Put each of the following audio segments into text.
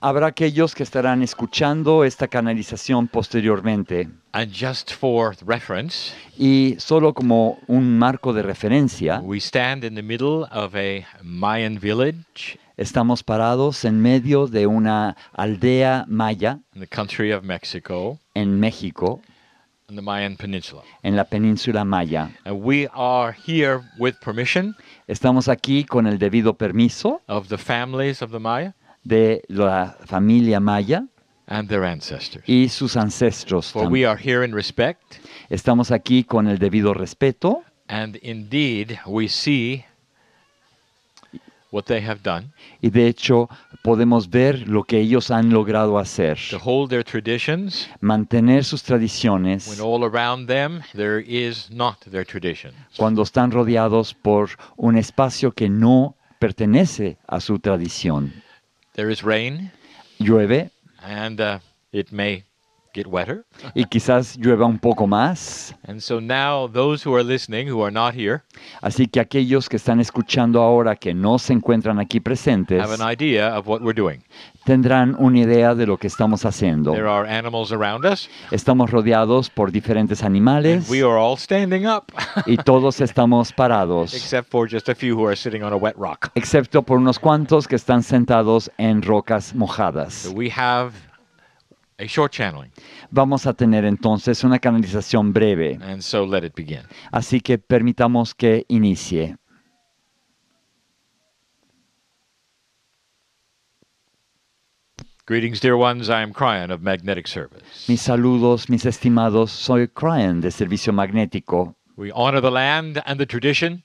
Habrá aquellos que estarán escuchando esta canalización posteriormente. y solo como un marco de referencia, Estamos parados en medio de una aldea maya en México, In the Mayan Peninsula. En la península maya. And we are here with permission Estamos aquí con el debido permiso of the families of the Maya de la familia maya and their ancestors. y sus ancestros. For we are here in respect Estamos aquí con el debido respeto and indeed we see y de hecho podemos ver lo que ellos han logrado hacer, mantener sus tradiciones, cuando están rodeados por un espacio que no pertenece a su tradición. llueve, uh, y quizás llueva un poco más. Así que aquellos que están escuchando ahora que no se encuentran aquí presentes tendrán una idea de lo que estamos haciendo. Estamos rodeados por diferentes animales. y todos estamos parados. Excepto por unos cuantos que están sentados en rocas mojadas. we have a short channeling. Vamos a tener entonces una canalización breve. And so let it begin. Así que permitamos que inicie. Greetings, dear ones. I am Cryan of Magnetic Service. Mis saludos, mis estimados. Soy Cryan de Servicio Magnético. We honor the land and the tradition.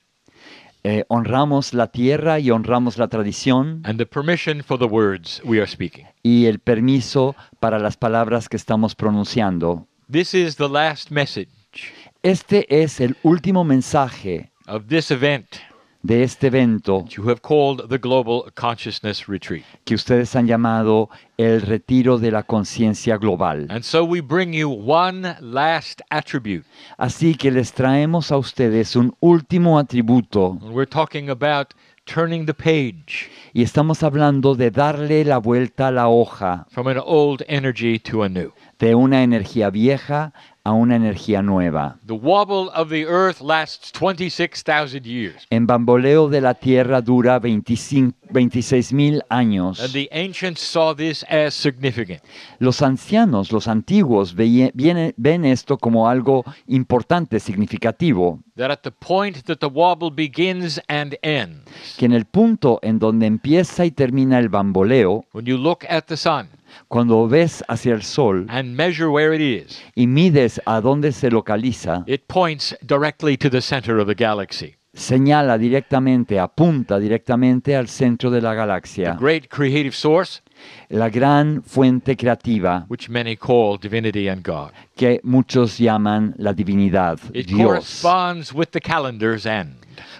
Eh, honramos la tierra y honramos la tradición. Y el permiso para las palabras que estamos pronunciando. This is the last message. Este es el último mensaje of this event de este evento que ustedes han llamado el retiro de la conciencia global. Así que les traemos a ustedes un último atributo. Y estamos hablando de darle la vuelta a la hoja. De una energía vieja a una energía nueva. El bamboleo de la tierra dura 26.000 años. Los ancianos, los antiguos, ven, esto como algo importante, significativo. Que en el punto en donde empieza y termina el bamboleo, Cuando ves hacia el sol and measure where it is, y mides a dónde se localiza, it points directly to the center of the galaxy. señala directamente, apunta directamente al centro de la galaxia. la gran fuente creativa, que muchos llaman la divinidad, Dios.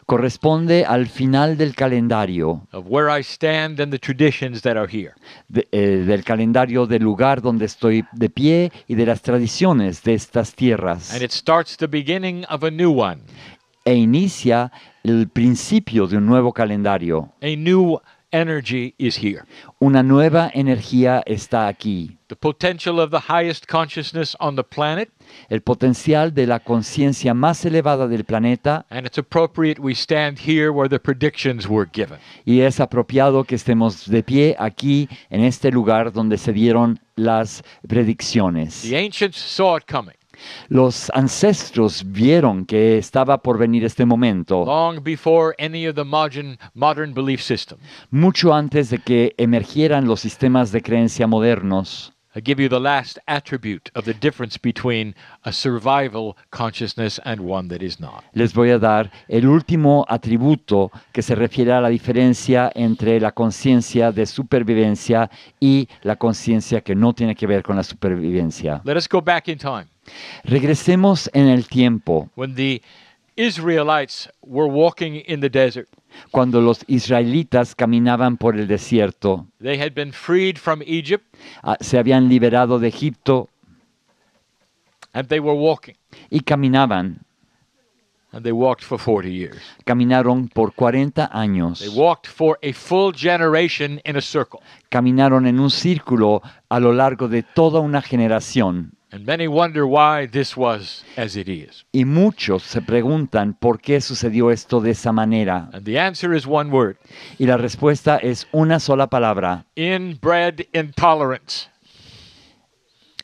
Corresponde al final del calendario. del calendario del lugar donde estoy de pie y de las tradiciones de estas tierras. And it starts the beginning of a e inicia el principio de un nuevo calendario. A Una nueva energía está aquí. El potencial de la conciencia más elevada del planeta. Y es apropiado que estemos de pie aquí en este lugar donde se dieron las predicciones. The ancients saw it coming. Los ancestros vieron que estaba por venir este momento. Mucho antes de que emergieran los sistemas de creencia modernos. Les voy a dar el último atributo que se refiere a la diferencia entre la conciencia de supervivencia y la conciencia que no tiene que ver con la supervivencia. Let go back in time. Regresemos en el tiempo. When the Israelites were walking in the desert. Cuando los israelitas caminaban por el desierto. They had been freed from Egypt. Ah, se habían liberado de Egipto. And they were walking. Y caminaban. And they walked for 40 years. Caminaron por 40 años. They walked for a full generation in a circle. Caminaron en un círculo a lo largo de toda una generación. And many wonder why this was as it is. Y muchos se preguntan por qué sucedió esto de esa manera. And the answer is one word. Y la respuesta es una sola palabra. Inbred intolerance.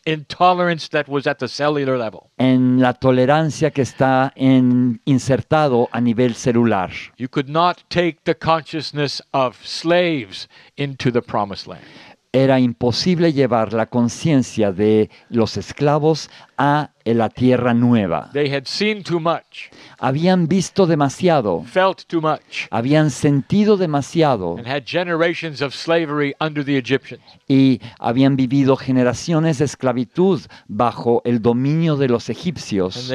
Intolerance that was at the cellular level. En la tolerancia que está en, insertado a nivel celular. You could not take the consciousness of slaves into the promised land. era imposible llevar la conciencia de los esclavos a en la tierra nueva. habían visto demasiado. habían sentido demasiado. Y habían vivido generaciones de esclavitud bajo el dominio de los egipcios.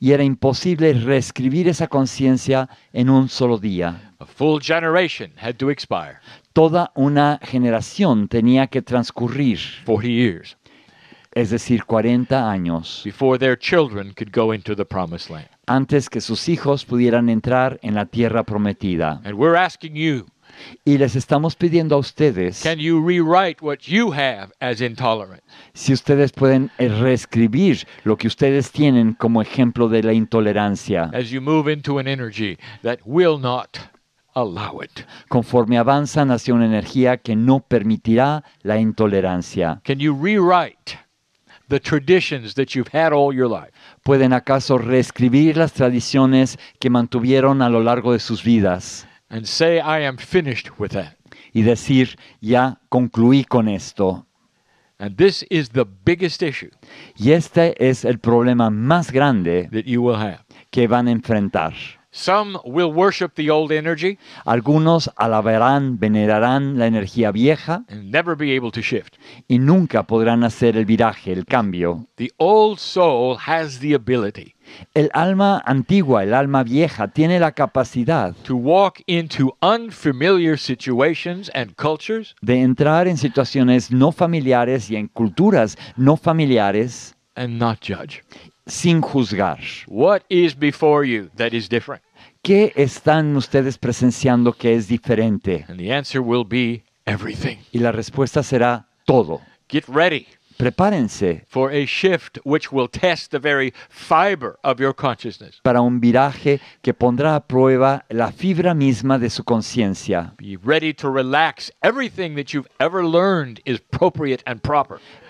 Y era imposible reescribir esa conciencia en un solo día. A full generation had to expire toda una generación tenía que transcurrir. Es decir, 40 años. Antes que sus hijos pudieran entrar en la tierra prometida. y les estamos pidiendo a ustedes si ustedes pueden eh, reescribir lo que ustedes tienen como ejemplo de la intolerancia. As you move into an energy that will not Conforme avanzan hacia una energía que no permitirá la intolerancia. ¿Pueden acaso reescribir las tradiciones que mantuvieron a lo largo de sus vidas? Y decir, ya concluí con esto. y este es el problema más grande que van a enfrentar will Algunos alabarán, venerarán la energía vieja y nunca podrán hacer el viraje, el cambio. El alma antigua, el alma vieja, tiene la capacidad to walk into situations and cultures de entrar en situaciones no familiares y en culturas no familiares and not judge sin juzgar. What is before you that is different? ¿Qué están ustedes presenciando que es diferente? And the answer will be everything. Y la respuesta será todo. Get ready prepárense para un viraje que pondrá a prueba la fibra misma de su conciencia.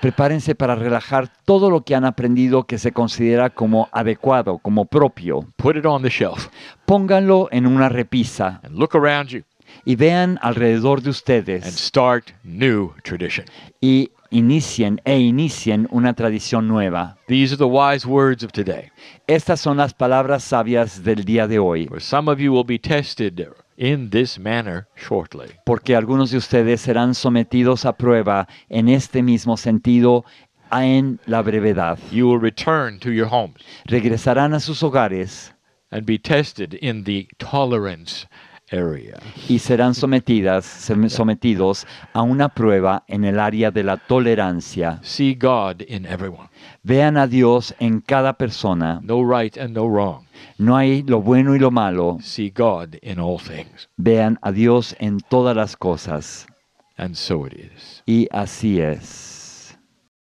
Prepárense para relajar todo lo que han aprendido que se considera como adecuado, como propio. Pónganlo en una repisa. Y vean alrededor de ustedes. start inicien e inicien una tradición nueva. These are the wise words of today. Estas son las palabras sabias del día de hoy. Porque algunos de ustedes serán sometidos a prueba en este mismo sentido en la brevedad. You will return to your homes. Regresarán a sus hogares. And be tested in the tolerance y serán sometidas, sometidos a una prueba en el área de la tolerancia. Vean a Dios en cada persona. No right and no wrong. No hay lo bueno y lo malo. See God in all things. Vean a Dios en todas las cosas. And so Y así es.